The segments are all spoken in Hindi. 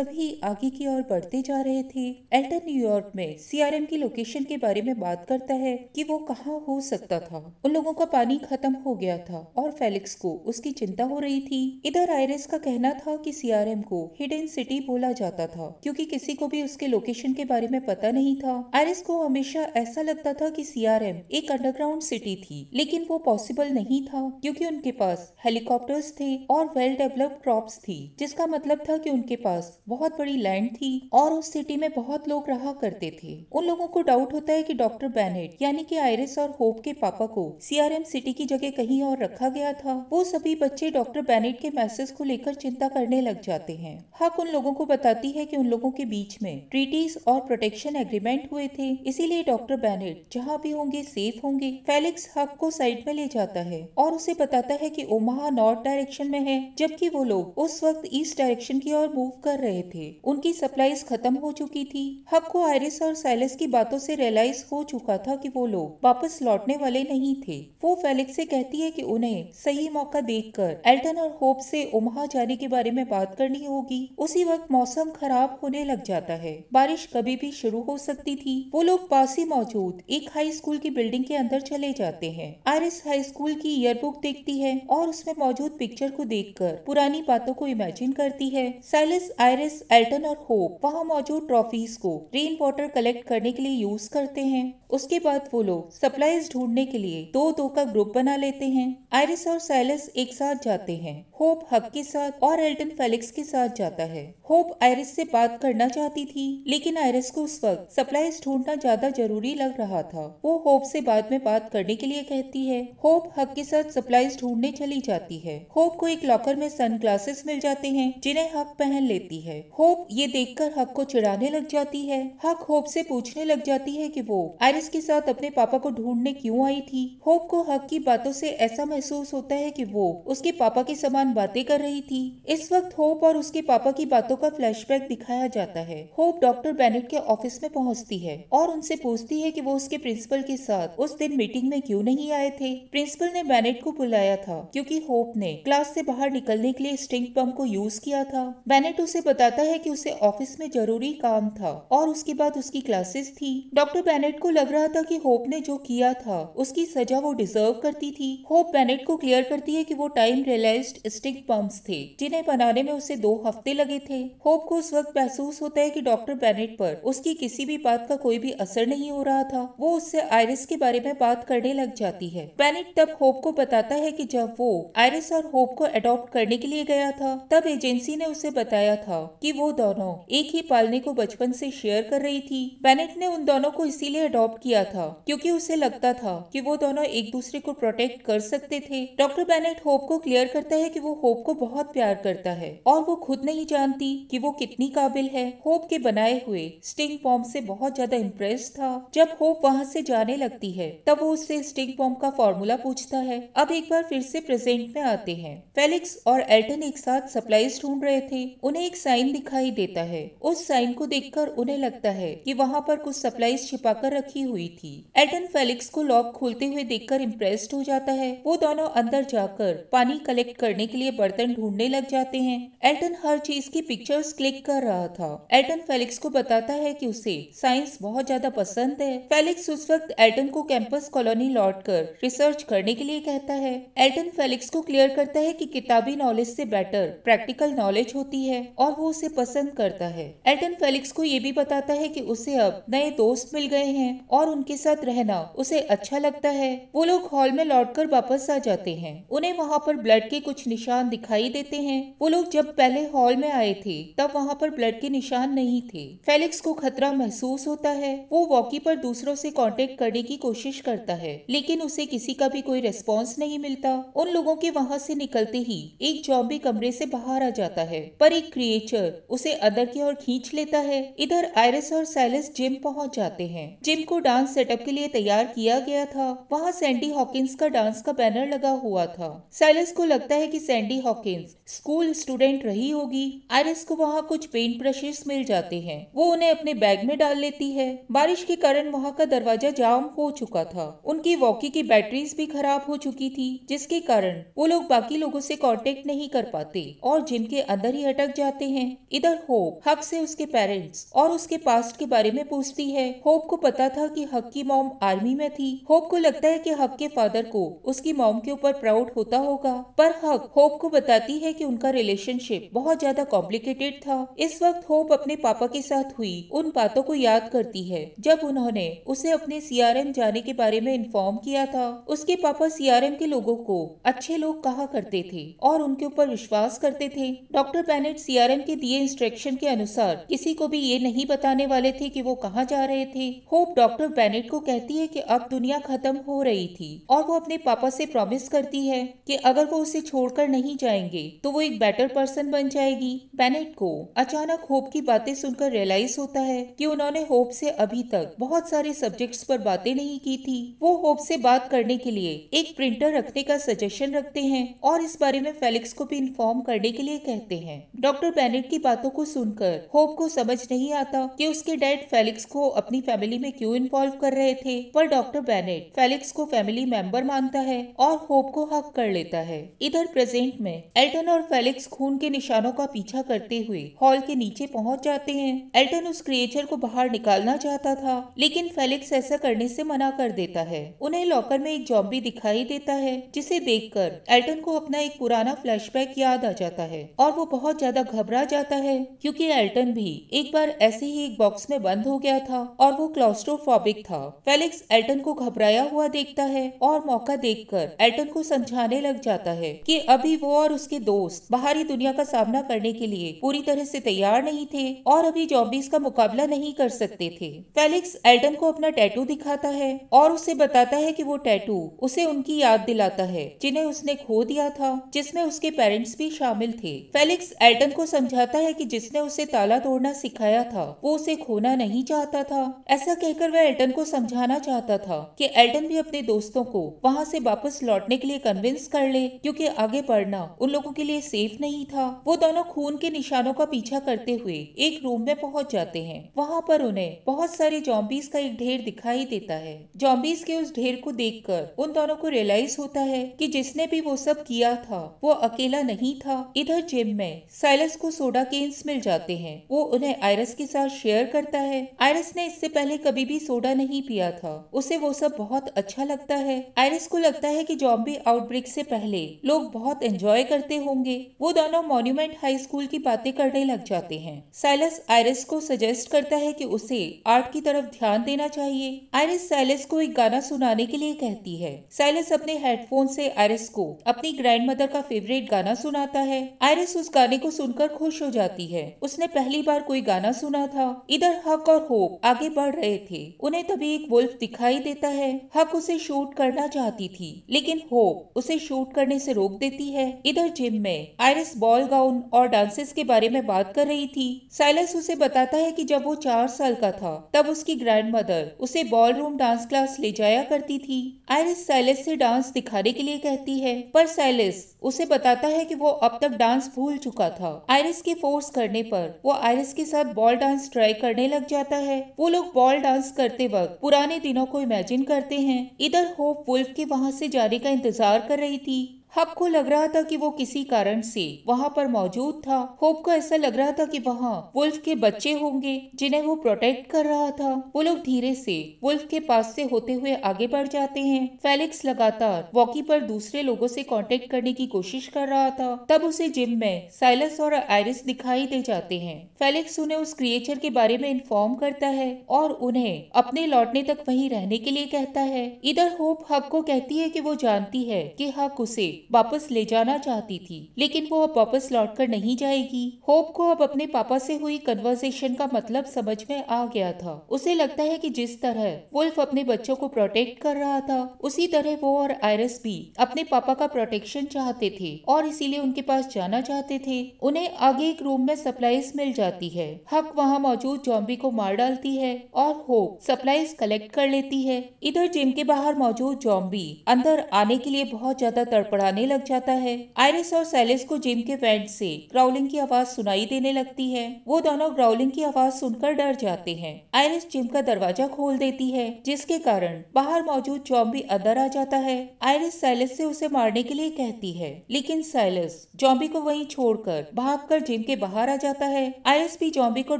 सभी आगे की ओर बढ़ते जा रहे थे एल्टन न्यूयॉर्क में सीआरएम की लोकेशन के बारे में बात करता है कि वो कहाँ हो सकता था उन लोगों का पानी खत्म हो गया था और फेलिक्स को उसकी चिंता हो रही थी इधर आयरस का कहना था कि सीआरएम को हिडन सिटी बोला जाता था क्योंकि किसी को भी उसके लोकेशन के बारे में पता नहीं था आयरिस को हमेशा ऐसा लगता था की सीआरएम एक अंडरग्राउंड सिटी थी लेकिन वो पॉसिबल नहीं था क्योंकि उनके पास हेलीकॉप्टर्स थे और वेल डेवलप्ड क्रॉप्स थी जिसका मतलब था कि उनके पास बहुत बड़ी लैंड थी और उस सिटी में बहुत लोग रहा करते थे उन लोगों को डाउट होता है कि डॉक्टर बैनेट यानी कि आयरिस और होप के पापा को सीआरएम सिटी की जगह कहीं और रखा गया था वो सभी बच्चे डॉक्टर बैनेट के मैसेज को लेकर चिंता करने लग जाते हैं हक उन लोगों को बताती है की उन लोगों के बीच में ट्रीटीज और प्रोटेक्शन एग्रीमेंट हुए थे इसीलिए डॉक्टर बैनेट जहाँ भी होंगे सेफ होंगे फेलिक्स हक को साइड में ले जाता है और उसे बताता है की ओमाहा नॉर्थ डायरेक्शन में है जबकि वो लोग उस वक्त ईस्ट डायरेक्शन की ओर मूव कर रहे रहे थे उनकी सप्लाईज खत्म हो चुकी थी हब को आयरिस और साइलस की बातों से रियलाइज हो चुका था कि वो लोग वापस लौटने वाले नहीं थे वो फेलिक्स से कहती है कि उन्हें सही मौका देखकर एल्टन और होप से उमहा जाने के बारे में बात करनी होगी उसी वक्त मौसम खराब होने लग जाता है बारिश कभी भी शुरू हो सकती थी वो लोग पास ही मौजूद एक हाई स्कूल की बिल्डिंग के अंदर चले जाते हैं आयरिस हाई स्कूल की ईयरबुक देखती है और उसमें मौजूद पिक्चर को देख पुरानी बातों को इमेजिन करती है साइलस आयरिस पेरिस एल्टन और होप वहाँ मौजूद ट्रॉफीज को रेन वाटर कलेक्ट करने के लिए यूज करते हैं उसके बाद वो लोग सप्लाईज ढूंढने के लिए दो दो का ग्रुप बना लेते हैं आयरिस और सैलिस एक साथ जाते हैं होप हक के साथ और एल्टन फेलिक्स के साथ जाता है होप आयरिस से बात करना चाहती थी लेकिन आयरिस को उस वक्त सप्लाईज ढूंढना ज्यादा जरूरी लग रहा था वो होप से बाद में बात करने के लिए कहती है होप हक के साथ सप्लाईज ढूंढने चली जाती है होप को एक लॉकर में सन ग्लासेस मिल जाते हैं जिन्हें हक पहन लेती है है होप ये देखकर हक को चिढ़ाने लग जाती है हक होप से पूछने लग जाती है कि वो आयरिस के साथ अपने पापा को ढूंढने क्यों आई थी होप को हक की बातों से ऐसा महसूस होता है कि वो उसके पापा के समान बातें कर रही थी इस वक्त होप और उसके पापा की बातों का फ्लैश दिखाया जाता है होप डॉक्टर बेनेट के ऑफिस में पहुँचती है और उनसे पूछती है की वो उसके प्रिंसिपल के साथ उस दिन मीटिंग में क्यूँ नहीं आए थे प्रिंसिपल ने बैनेट को बुलाया था क्यूँकी होप ने क्लास ऐसी बाहर निकलने के लिए स्टिंग पंप को यूज किया था बैनेट उसे बता बताता है कि उसे ऑफिस में जरूरी काम था और उसके बाद उसकी क्लासेस थी डॉक्टर बैनेट को लग रहा था कि होप ने जो किया था उसकी सजा वो डिजर्व करती थी होप बैनेट को क्लियर करती है कि वो टाइम रियलाइज स्टिक बम्स थे जिन्हें बनाने में उसे दो हफ्ते लगे थे होप को उस वक्त महसूस होता है कि डॉक्टर बैनेट पर उसकी किसी भी बात का कोई भी असर नहीं हो रहा था वो उससे आयरिस के बारे में बात करने लग जाती है बैनेट तब होप को बताता है कि जब वो आयरिस और होप को अडॉप्ट करने के लिए गया था तब एजेंसी ने उसे बताया था कि वो दोनों एक ही पालने को बचपन से शेयर कर रही थी बेनेट ने उन दोनों को इसीलिए अडॉप्ट किया था क्योंकि उसे लगता था कि वो दोनों एक दूसरे को प्रोटेक्ट कर सकते थे डॉक्टर बेनेट होप को क्लियर करता है कि वो होप को बहुत प्यार करता है और वो खुद नहीं जानती कि वो कितनी काबिल है होप के बनाए हुए स्टिंग पॉम्प से बहुत ज्यादा इम्प्रेस था जब होप वहाँ से जाने लगती है तब वो उससे स्टिंग पॉम्प का फॉर्मूला पूछता है अब एक बार फिर से प्रेजेंट में आते हैं फेलिक्स और एल्टन एक साथ सप्लाईज ढूंढ रहे थे उन्हें एक साइन साइन दिखाई देता है उस साइन को देखकर उन्हें लगता है कि वहाँ पर कुछ सप्लाईज छिपा कर रखी हुई थी एल्टन फेलिक्स को लॉक खोलते हुए देखकर इम्प्रेस्ड हो जाता है वो दोनों अंदर जाकर पानी कलेक्ट करने के लिए बर्तन ढूंढने लग जाते हैं एल्टन हर चीज की पिक्चर्स क्लिक कर रहा था एल्टन फेलिक्स को बताता है कि उसे साइंस बहुत ज्यादा पसंद है फेलिक्स उस वक्त एल्टन को कैंपस कॉलोनी लौटकर रिसर्च करने के लिए कहता है एल्टन फेलिक्स को क्लियर करता है कि किताबी नॉलेज से बेटर प्रैक्टिकल नॉलेज होती है और वो उसे पसंद करता है एल्टन फेलिक्स को ये भी बताता है कि उसे अब नए दोस्त मिल गए हैं और उनके साथ रहना उसे अच्छा लगता है वो लोग हॉल में लौटकर वापस आ जाते हैं उन्हें वहाँ पर ब्लड के कुछ निशान दिखाई देते हैं वो लोग जब पहले हॉल में आए थे तब वहाँ पर ब्लड के निशान नहीं थे फेलिक्स को खतरा महसूस होता है वो वॉकी पर दूसरों से कॉन्टेक्ट करने की कोशिश करता है लेकिन उसे किसी का भी कोई रेस्पॉन्स नहीं मिलता उन लोगों के वहाँ से निकलते ही एक जॉम्बी कमरे से बाहर आ जाता है पर एक क्रिएचर देखकर उसे अदर की ओर खींच लेता है इधर आयरस और साइलस जिम पहुंच जाते हैं जिम को डांस सेटअप के लिए तैयार किया गया था वहाँ सैंडी हॉकिंस का डांस का बैनर लगा हुआ था साइलस को लगता है कि सैंडी हॉकिंस स्कूल स्टूडेंट रही होगी आयरस को वहाँ कुछ पेंट ब्रशेस मिल जाते हैं वो उन्हें अपने बैग में डाल लेती है बारिश के कारण वहाँ का दरवाजा जाम हो चुका था उनकी वॉकी की बैटरीज भी खराब हो चुकी थी जिसके कारण वो लोग बाकी लोगों से कांटेक्ट नहीं कर पाते और जिनके अंदर ही अटक जाते हैं इधर होप हक से उसके पेरेंट्स और उसके पास्ट के बारे में पूछती है होप को पता था की हक की मॉम आर्मी में थी होप को लगता है की हक के फादर को उसकी मॉम के ऊपर प्राउड होता होगा पर हक होप को बताती है कि उनका रिलेशनशिप बहुत ज्यादा कॉम्प्लिकेटेड था इस वक्त होप अपने पापा के साथ हुई उन बातों को याद करती है जब उन्होंने उसे अपने सीआरएम जाने के बारे में इन्फॉर्म किया था उसके पापा सीआरएम के लोगों को अच्छे लोग कहा करते थे और उनके ऊपर विश्वास करते थे डॉक्टर पैनेट सीआरएम के दिए इंस्ट्रक्शन के अनुसार किसी को भी ये नहीं बताने वाले थे की वो कहाँ जा रहे थे होप डॉक्टर पैनेट को कहती है की अब दुनिया खत्म हो रही थी और वो अपने पापा से प्रॉमिस करती है कि अगर वो उसे छोड़कर नहीं जाएंगे तो तो वो एक बेटर पर्सन बन जाएगी बेनेट को अचानक होप की बातें सुनकर रियलाइज होता है कि उन्होंने होप से अभी तक बहुत सारे सब्जेक्ट्स पर बातें नहीं की थी वो होप से बात करने के लिए एक प्रिंटर रखने का सजेशन रखते हैं और इस बारे में फेलिक्स को भी इन्फॉर्म करने के लिए कहते हैं डॉक्टर बेनेट की बातों को सुनकर होप को समझ नहीं आता की उसके डैड फेलिक्स को अपनी फैमिली में क्यूँ इन्वॉल्व कर रहे थे पर डॉक्टर बेनेट फेलिक्स को फैमिली मेंबर मानता है और होप को हक कर लेता है इधर प्रेजेंट में एल्टन और और फेलिक्स खून के निशानों का पीछा करते हुए हॉल के नीचे पहुंच जाते हैं एल्टन उस क्रिएचर को बाहर निकालना चाहता था लेकिन फेलिक्स ऐसा करने से मना कर देता है उन्हें लॉकर में एक जॉम्बी दिखाई देता है जिसे देखकर एल्टन को अपना एक पुराना फ्लैशबैक याद आ जाता है और वो बहुत ज्यादा घबरा जाता है क्योंकि एल्टन भी एक बार ऐसे ही एक बॉक्स में बंद हो गया था और वो क्लॉस्ट्रोफॉबिक था फेलिक्स एल्टन को घबराया हुआ देखता है और मौका देखकर एल्टन को समझाने लग जाता है कि अभी वो और उसके दो दोस्त बाहरी दुनिया का सामना करने के लिए पूरी तरह से तैयार नहीं थे और अभी जॉम्बीज का मुकाबला नहीं कर सकते थे फेलिक्स एल्टन को अपना टैटू दिखाता है और उसे बताता है कि वो टैटू उसे उनकी याद दिलाता है जिन्हें उसने खो दिया था जिसमें उसके पेरेंट्स भी शामिल थे फेलिक्स एल्टन को समझाता है कि जिसने उसे ताला तोड़ना सिखाया था वो उसे खोना नहीं चाहता था ऐसा कहकर वह एल्टन को समझाना चाहता था कि एल्टन भी अपने दोस्तों को वहाँ से वापस लौटने के लिए कन्विंस कर ले क्योंकि आगे बढ़ना उन लोगों के लिए लिए सेफ नहीं था वो दोनों खून के निशानों का पीछा करते हुए एक रूम में पहुंच जाते हैं वहाँ पर उन्हें बहुत सारे जॉम्बीज का एक ढेर दिखाई देता है जॉम्बीज के उस ढेर को कर उन दोनों को रियलाइज होता है की जिसने भी वो सब किया था वो अकेला नहीं था इधर जिम में साइलस को सोडा केन्स मिल जाते हैं वो उन्हें आयरस के साथ शेयर करता है आयरस ने इससे पहले कभी भी सोडा नहीं पिया था उसे वो सब बहुत अच्छा लगता है आयरस को लगता है कि जॉम्बी आउटब्रेक से पहले लोग बहुत एंजॉय करते होंगे होंगे वो दोनों मॉन्यूमेंट हाई स्कूल की बातें करने लग जाते हैं साइलस आयरिस को सजेस्ट करता है कि उसे आर्ट की तरफ ध्यान देना चाहिए आयरिस साइलस को एक गाना सुनाने के लिए कहती है साइलस अपने हेडफोन से आयरिस को अपनी ग्रैंड मदर का फेवरेट गाना सुनाता है आयरस उस गाने को सुनकर खुश हो जाती है उसने पहली बार कोई गाना सुना था इधर हक और होप आगे बढ़ रहे थे उन्हें तभी एक वुल्फ दिखाई देता है हक उसे शूट करना चाहती थी लेकिन होप उसे शूट करने से रोक देती है इधर जिम में में आयरस बॉल गाउन और डांसेस के बारे में बात कर रही थी साइलस उसे बताता है कि जब वो चार साल का था तब उसकी ग्रैंड मदर उसे बॉल रूम डांस क्लास ले जाया करती थी आयरस साइलस से डांस दिखाने के लिए कहती है पर साइलस उसे बताता है कि वो अब तक डांस भूल चुका था आयरस के फोर्स करने पर वो आयरस के साथ बॉल डांस ट्राई करने लग जाता है वो लोग बॉल डांस करते वक्त पुराने दिनों को इमेजिन करते हैं इधर होप वुल्फ के वहाँ से जाने का इंतजार कर रही थी हब को लग रहा था कि वो किसी कारण से वहाँ पर मौजूद था होप को ऐसा लग रहा था कि वहाँ वुल्फ के बच्चे होंगे जिन्हें वो प्रोटेक्ट कर रहा था वो लोग धीरे से वुल्फ के पास से होते हुए आगे बढ़ जाते हैं फेलिक्स लगातार वॉकी पर दूसरे लोगों से कांटेक्ट करने की कोशिश कर रहा था तब उसे जिम में साइलस और आयरिस दिखाई दे जाते हैं फेलिक्स उन्हें उस क्रिएचर के बारे में इन्फॉर्म करता है और उन्हें अपने लौटने तक वही रहने के लिए कहता है इधर होप हब को कहती है की वो जानती है की हक उसे वापस ले जाना चाहती थी लेकिन वो अब वापस लौटकर नहीं जाएगी होप को अब अपने पापा से हुई कन्वर्सेशन का मतलब समझ में आ गया था उसे लगता है कि जिस तरह वुल्फ अपने बच्चों को प्रोटेक्ट कर रहा था उसी तरह वो और आयरस भी अपने पापा का प्रोटेक्शन चाहते थे और इसीलिए उनके पास जाना चाहते थे उन्हें आगे एक रूम में सप्लाईज मिल जाती है हक वहाँ मौजूद जॉम्बी को मार डालती है और होप सप्लाईज कलेक्ट कर लेती है इधर जिम के बाहर मौजूद जॉम्बी अंदर आने के लिए बहुत ज्यादा तड़पड़ा टकराने लग जाता है आयरिस और सैलिस को जिम के बेड से ग्राउलिंग की आवाज सुनाई देने लगती है वो दोनों ग्राउलिंग की आवाज सुनकर डर जाते हैं आयरिस जिम का दरवाजा खोल देती है जिसके कारण बाहर मौजूद जॉम्बी अंदर आ जाता है आयरिस सैलिस से उसे मारने के लिए कहती है लेकिन सैलिस जॉम्बी को कर छोड़कर कर जिम के बाहर आ जाता है आयरिस भी जॉम्बी को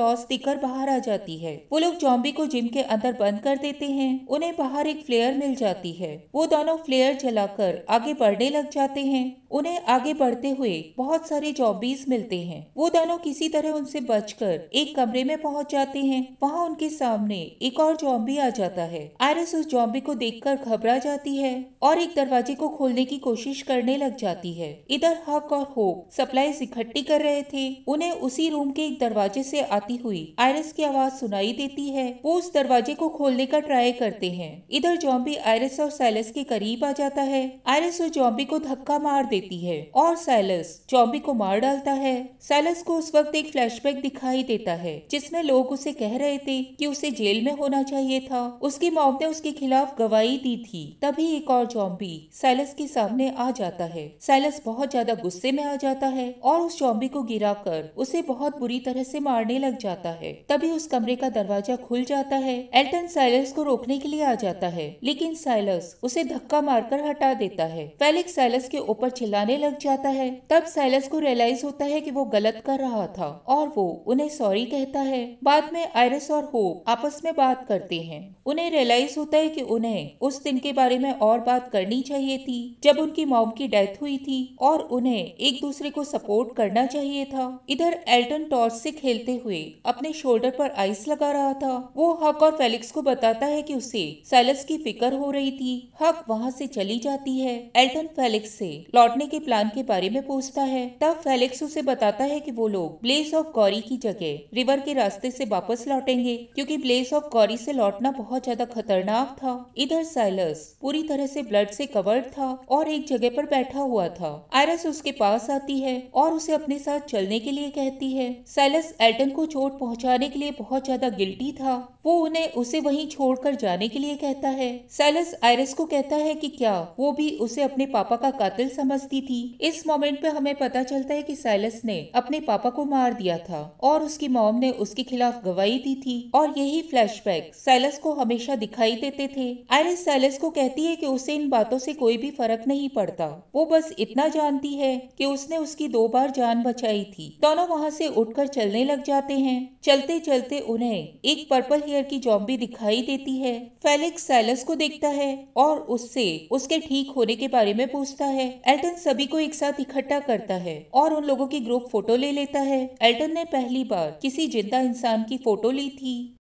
डॉस देकर बाहर आ जाती है वो लोग जॉम्बी को जिम के अंदर बंद कर देते हैं उन्हें बाहर एक फ्लेयर मिल जाती है वो दोनों फ्लेयर चलाकर आगे बढ़ने लग जाते हैं उन्हें आगे बढ़ते हुए बहुत सारे जॉबीज मिलते हैं वो दोनों किसी तरह उनसे बचकर एक कमरे में पहुंच जाते हैं वहाँ उनके सामने एक और जॉम्बी आ जाता है आयरस उस जॉम्बी को देखकर घबरा जाती है और एक दरवाजे को खोलने की कोशिश करने लग जाती है इधर हक और होप सप्लाईज इकट्ठी कर रहे थे उन्हें उसी रूम के एक दरवाजे से आती हुई आयरस की आवाज सुनाई देती है वो उस दरवाजे को खोलने का ट्राई करते हैं इधर जॉम्बी आयरस और सैलस के करीब आ जाता है आयरस और जॉम्बी को धक्का मार देती है और साइलस चौबी को मार डालता है सैलस को उस वक्त एक फ्लैशबैक दिखाई देता है जिसमें लोग उसे कह रहे थे कि उसे जेल में होना चाहिए था उसकी मौत ने उसके खिलाफ गवाही दी थी तभी एक और चौबी साइलस के सामने आ जाता है साइलस बहुत ज्यादा गुस्से में आ जाता है और उस चौबी को गिराकर उसे बहुत बुरी तरह से मारने लग जाता है तभी उस कमरे का दरवाजा खुल जाता है एल्टन साइलस को रोकने के लिए आ जाता है लेकिन साइलस उसे धक्का मारकर हटा देता है फेलिक्स साइलस साइलस के ऊपर चिल्लाने लग जाता है तब साइलस को रियलाइज होता है कि वो गलत कर रहा था और वो उन्हें सॉरी कहता है बाद में आयरस और होप आपस में बात करते हैं उन्हें रियलाइज होता है कि उन्हें उस दिन के बारे में और बात करनी चाहिए थी जब उनकी मॉम की डेथ हुई थी और उन्हें एक दूसरे को सपोर्ट करना चाहिए था इधर एल्टन टॉर्च से खेलते हुए अपने शोल्डर पर आइस लगा रहा था वो हक और फेलिक्स को बताता है कि उसे साइलस की फिक्र हो रही थी हक वहाँ से चली जाती है एल्टन फेलिक्स फेलिक्स से लौटने के प्लान के बारे में पूछता है तब फेलिक्स उसे बताता है कि वो लोग ब्लेस ऑफ गौरी की जगह रिवर के रास्ते से वापस लौटेंगे क्योंकि ब्लेस ऑफ गौरी से लौटना बहुत ज्यादा खतरनाक था इधर साइलस पूरी तरह से ब्लड से कवर्ड था और एक जगह पर बैठा हुआ था आयरस उसके पास आती है और उसे अपने साथ चलने के लिए कहती है साइलस एल्टन को चोट पहुंचाने के लिए बहुत ज्यादा गिल्टी था वो उन्हें उसे वहीं छोड़कर जाने के लिए कहता है साइलस आयरस को कहता है कि क्या वो भी उसे अपने पापा का कातिल समझती थी इस मोमेंट पे हमें पता चलता है कि साइलस ने अपने पापा को मार दिया था और उसकी मॉम ने उसके खिलाफ गवाही दी थी और यही फ्लैशबैक साइलस को हमेशा दिखाई देते थे आयरिस साइलस को कहती है कि उसे इन बातों से कोई भी फर्क नहीं पड़ता वो बस इतना जानती है कि उसने उसकी दो बार जान बचाई थी दोनों वहाँ से उठकर चलने लग जाते हैं चलते चलते उन्हें एक पर्पल हेयर की जॉम्बी दिखाई देती है फेलिक्स सैलस को देखता है और उससे उसके ठीक होने के बारे में पूछता पहुंचता है एल्टन सभी को एक साथ इकट्ठा करता है और उन लोगों की ग्रुप फोटो ले लेता है एल्टन ने पहली बार किसी जिंदा इंसान की फोटो ली थी